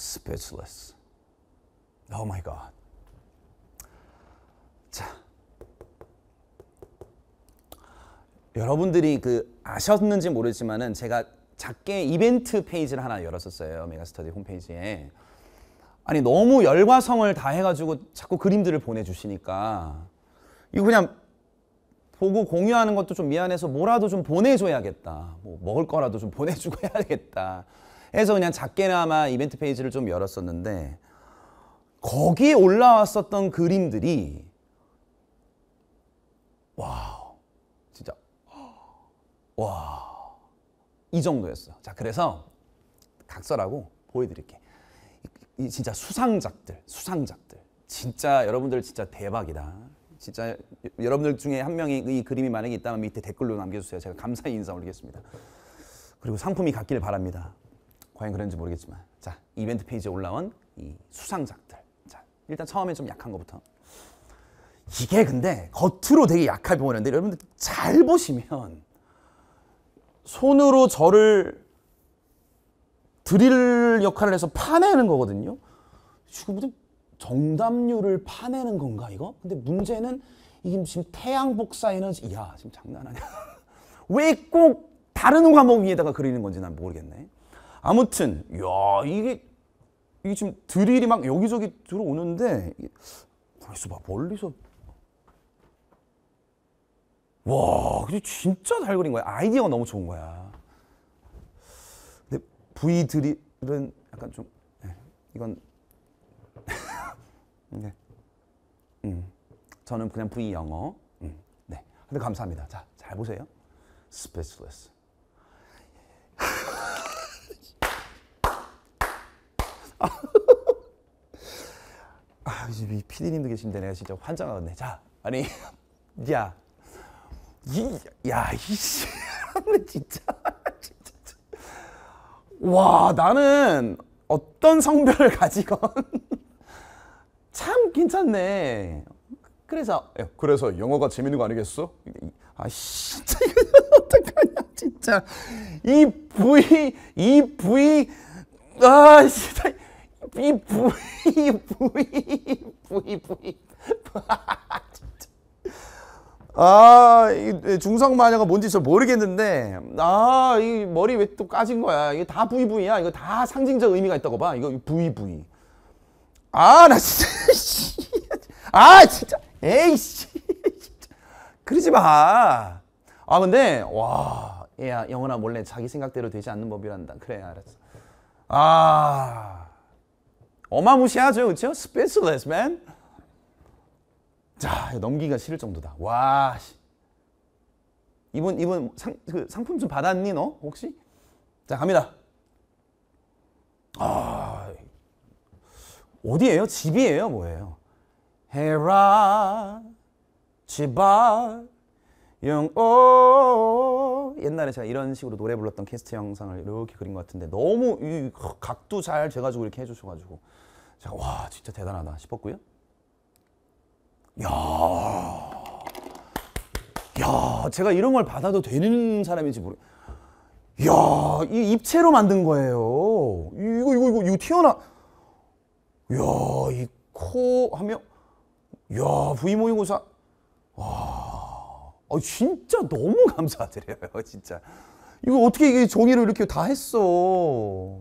speechless. Oh my God. 자. 여러분들이 그 아셨는지 모르지만은 제가 작게 이벤트 페이지를 하나 열었었어요. 메가스터디 홈페이지에. 아니 너무 열과 성을 다해 가지고 자꾸 그림들을 보내 주시니까 이거 그냥 보고 공유하는 것도 좀 미안해서 뭐라도 좀 보내줘야겠다. 뭐 먹을 거라도 좀 보내주고 해야겠다. 해서 그냥 작게나마 이벤트 페이지를 좀 열었었는데 거기에 올라왔었던 그림들이 와우 진짜 와이 정도였어. 자 그래서 각설하고 보여드릴게. 이 진짜 수상작들 수상작들 진짜 여러분들 진짜 대박이다. 진짜 여러분들 중에 한 명이 이 그림이 만약에 있다면 밑에 댓글로 남겨주세요. 제가 감사의 인사 올리겠습니다. 그리고 상품이 갔길 바랍니다. 과연 그런지 모르겠지만 자 이벤트 페이지에 올라온 이 수상작들 자 일단 처음에 좀 약한 것부터 이게 근데 겉으로 되게 약하 보이는데 여러분들 잘 보시면 손으로 저를 드릴 역할을 해서 파내는 거거든요 지금 정답률을 파내는 건가 이거? 근데 문제는 이게 지금 태양복사 에너지 야 지금 장난 아니야 왜 꼭 다른 과목 위에다가 그리는 건지 난 모르겠네 아무튼 야 이게 이게 지금 드릴이 막 여기저기 들어오는데 가만있봐 뭐 멀리서 와 근데 진짜 잘 그린 거야 아이디어가 너무 좋은 거야 근데 V 드릴은 약간 좀 네, 이건 네. 음, 저는 그냥 V 영어 음, 네 근데 감사합니다 자잘 보세요 스페셜리스 아, 이 피디님도 계신데 내가 진짜 환장하겠네. 자, 아니, 야, 이, 야, 이씨, 진짜, 진짜, 와, 나는 어떤 성별을 가지건 참 괜찮네. 그래서, 그래서 영어가 재밌는 거 아니겠어? 아, 진짜 이거 어떡하냐, 진짜. 이부이부 아, 진짜. 이 부위 부위 부위 부위 아, 아 이 중성 마녀가 뭔지 잘 모르겠는데, 아, 이 머리 왜 또 까진 거야? 이게 다 부위 부위야. 이거 다 상징적 의미가 있다고 봐. 이거 부위 부위. 아, 나 진짜, 아, 진짜, 에이, 씨, 그러지 마. 아, 근데, 와, 야, 영원아 몰래 자기 생각대로 되지 않는 법이란다. 그래, 알았어. 아. 어마무시하죠. 그렇죠? Speechless, man. 자, 넘기가 싫을 정도다. 와, 이번 이번 상, 그 상품 좀 받았니 너 혹시? 자 갑니다. 아 어디예요? 집이에요? 뭐예요? 헤라 지발 영오 옛날에 제가 이런 식으로 노래 불렀던 캐스트 영상을 이렇게 그린 것 같은데 너무 이 각도 잘 재가지고 이렇게 해주셔가지고 제가 와 진짜 대단하다 싶었고요. 야, 야, 제가 이런 걸 받아도 되는 사람인지 모르. 야, 이 입체로 만든 거예요. 이거 이거 이거 이거 튀어나. 야, 이 코 하면, 야, 부모 모의고사. 와. 어, 진짜 너무 감사드려요, 진짜. 이거 어떻게 이게 종이를 이렇게 다 했어.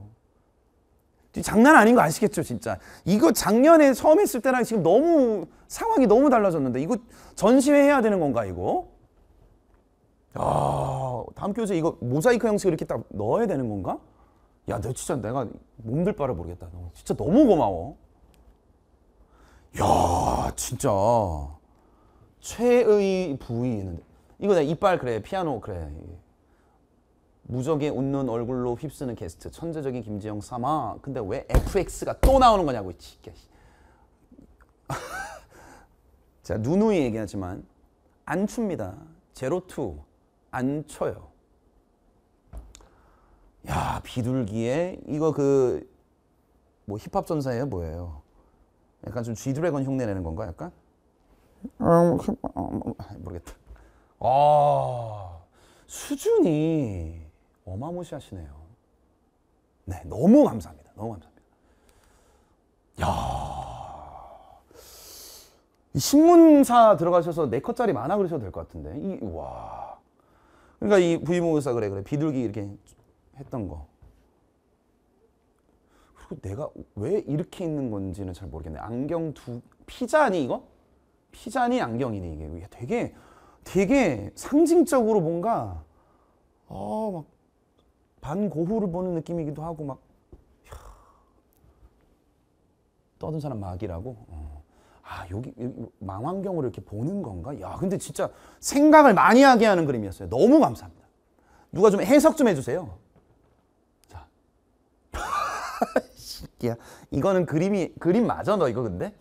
장난 아닌 거 아시겠죠, 진짜. 이거 작년에 처음 했을 때랑 지금 너무 상황이 너무 달라졌는데 이거 전시회 해야 되는 건가 이거? 아, 다음 교재 이거 모자이크 형식으로 이렇게 딱 넣어야 되는 건가? 야, 너 진짜 내가 몸들 바를 모르겠다. 진짜 너무 고마워. 야, 진짜. 최의 부위 있는데 이거 내 이빨 그래 피아노 그래 무적의 웃는 얼굴로 휩쓰는 게스트 천재적인 김지영 삼아 근데 왜 FX가 또 나오는 거냐고 진자 누누이 얘기하지만 안 춥니다 제로투 안 쳐요 야 비둘기에 이거 그 뭐 힙합 전사예요 뭐예요 약간 좀 G 드래곤 흉내내는 건가 약간 어, 뭐, 그, 어, 뭐, 아, 모르겠다. 아, 수준이 어마무시하시네요. 네, 너무 감사합니다. 너무 감사합니다. 야 신문사 들어가셔서 4컷짜리 만화 그리셔도 될 것 같은데. 이, 와. 그러니까 이부의모사 그래, 그래. 비둘기 이렇게 했던 거. 그리고 내가 왜 이렇게 있는 건지는 잘 모르겠네. 안경 두, 피자 니 이거? 피자니 안경이니 이게 되게 되게 상징적으로 뭔가 어막 아, 반고흐를 보는 느낌이기도 하고 막 이야, 떠든 사람 막이라고 어. 아 여기, 여기 망원경으로 이렇게 보는 건가? 야 근데 진짜 생각을 많이 하게 하는 그림이었어요. 너무 감사합니다. 누가 좀 해석 좀 해주세요. 자, 이거는 그림이 그림 맞아 너 이거 근데?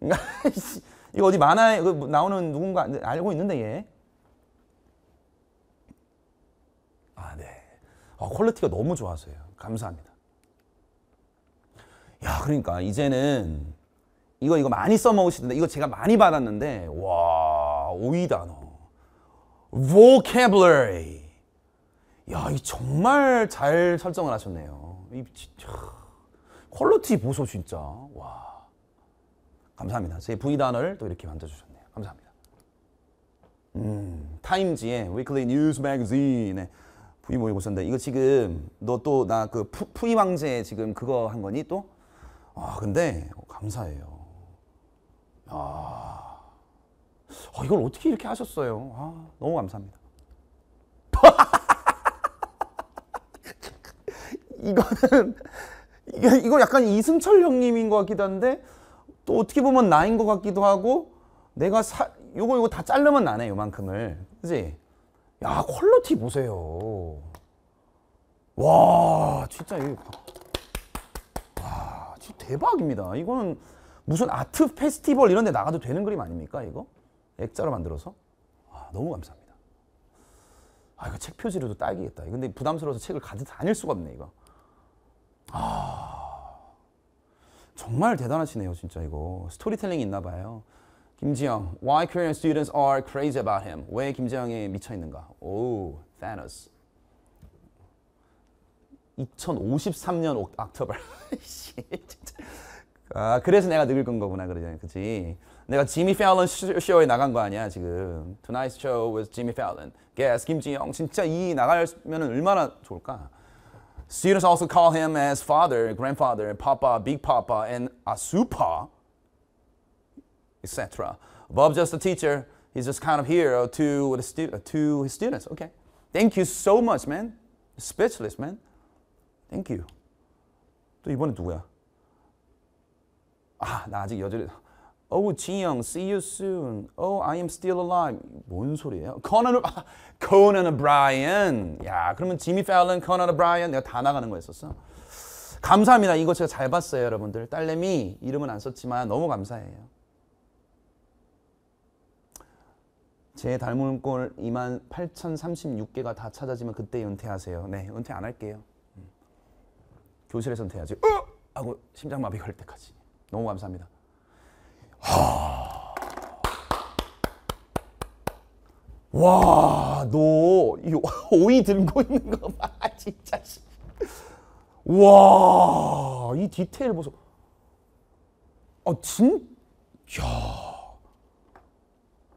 이거 어디 만화에 그 나오는 누군가 알고 있는데 얘. 아 네. 아, 퀄리티가 너무 좋아서요. 감사합니다. 야 그러니까 이제는 이거 이거 많이 써먹으시던데 이거 제가 많이 받았는데 와 오이 단어. vocabulary. 야, 이 정말 잘 설정을 하셨네요. 이 진짜 퀄리티 보소 진짜. 와. 감사합니다. 제 V 단어를 또 이렇게 만들어주셨네요. 감사합니다. 음, 타임지의 위클리 뉴스 매거진에 V 모의고사인데 이거 지금 너 또 나 그 푸이 왕제 지금 그거 한 거니 또? 아 근데 어, 감사해요. 아, 아 이걸 어떻게 이렇게 하셨어요? 아 너무 감사합니다. 이거는 이거 약간 이승철 형님인 것 같기도 한데 또 어떻게 보면 나인 것 같기도 하고 내가 사 요거 요거 다 자르면 나네 요만큼을 그지 야 퀄러티 보세요 와 진짜 이와 거 진짜 대박입니다 이거는 무슨 아트 페스티벌 이런 데 나가도 되는 그림 아닙니까 이거 액자로 만들어서 와, 너무 감사합니다 아 이거 책 표지로도 딸기겠다 근데 부담스러워서 책을 가득 다닐 수가 없네 이거 아 정말 대단하시네요, 진짜 이거. 스토리텔링이 있나 봐요. 김지영, why Korean students are crazy about him. 왜 김지영에 미쳐 있는가? 오, oh, Thanos. 2053년 옥토버. 아, 그래서 내가 늙은 거구나 그러잖아요. 그치? 내가 지미 팔런 쇼에 나간 거 아니야, 지금. Tonight's show with Jimmy Fallon. Guess 김지영. 진짜 이 나가면 얼마나 좋을까? Students also call him as father, grandfather, papa, big papa, and asupa, etc. Bob just a teacher. He's just kind of here to, uh, to his students. Okay. Thank you so much, man. Speechless, man. Thank you. 또 이번에 누구야? 아, 나 아직 여전히 Oh, 지영, see you soon. Oh, I am still alive. 뭔 소리예요? Conan, 아, Conan O'Brien. 야, 그러면 지미 팔런, Conan O'Brien 내가 다 나가는 거였었어. 감사합니다. 이거 제가 잘 봤어요, 여러분들. 딸내미 이름은 안 썼지만 너무 감사해요. 제 닮은 꼴2 8,036개가 다 찾아지면 그때 은퇴하세요. 네, 은퇴 안 할게요. 음. 교실에서 은퇴하지. 어! 하고 심장마비 걸 때까지. 너무 감사합니다. 하. 와, 너 오이 들고 있는 거 봐, 진짜. 와, 이 디테일 보소. 아, 진, 야,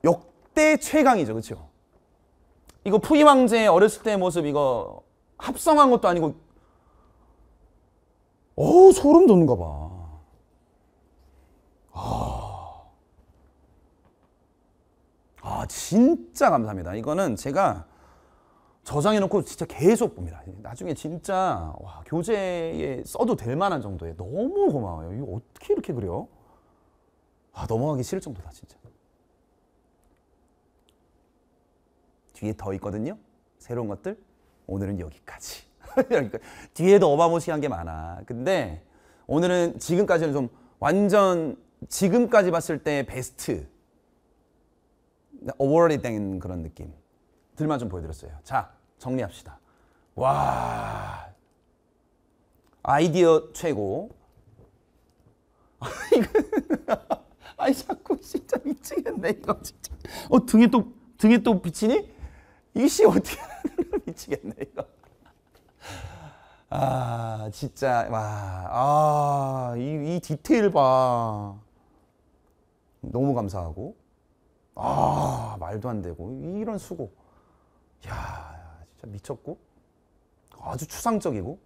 역대 최강이죠, 그렇 이거 푸이 왕제 어렸을 때 모습 이거 합성한 것도 아니고, 어 소름 돋는가 봐. 진짜 감사합니다. 이거는 제가 저장해놓고 진짜 계속 봅니다. 나중에 진짜 와, 교재에 써도 될 만한 정도에 너무 고마워요. 이거 어떻게 이렇게 그려? 아 넘어가기 싫을 정도다 진짜. 뒤에 더 있거든요. 새로운 것들. 오늘은 여기까지. 뒤에도 어마무시한 게 많아. 근데 오늘은 지금까지는 좀 완전 지금까지 봤을 때 베스트 오월이 된 그런 느낌. 들만 좀 보여드렸어요. 자, 정리합시다. 와, 아이디어 최고. 아이 자꾸 진짜 미치겠네 이거 진짜. 어 등에 또 등에 또 비치니? 이 씨 어떻게 미치겠네 이거. 아 진짜 와아이 이 디테일 봐. 너무 감사하고 아 말도 안 되고 이런 수고 야 진짜 미쳤고 아주 추상적이고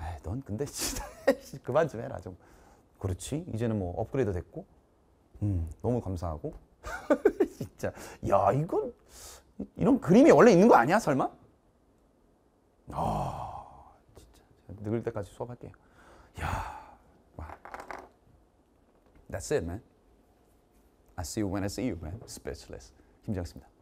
에이, 넌 근데 진짜 그만 좀 해라 좀 그렇지 이제는 뭐 업그레이드 됐고 음 너무 감사하고 진짜 야 이건 이런 그림이 원래 있는 거 아니야 설마 아 진짜 늙을 때까지 수업할게요 야 wow. That's it, man. I see you when I see you, man. Speechless. 김지영입니다.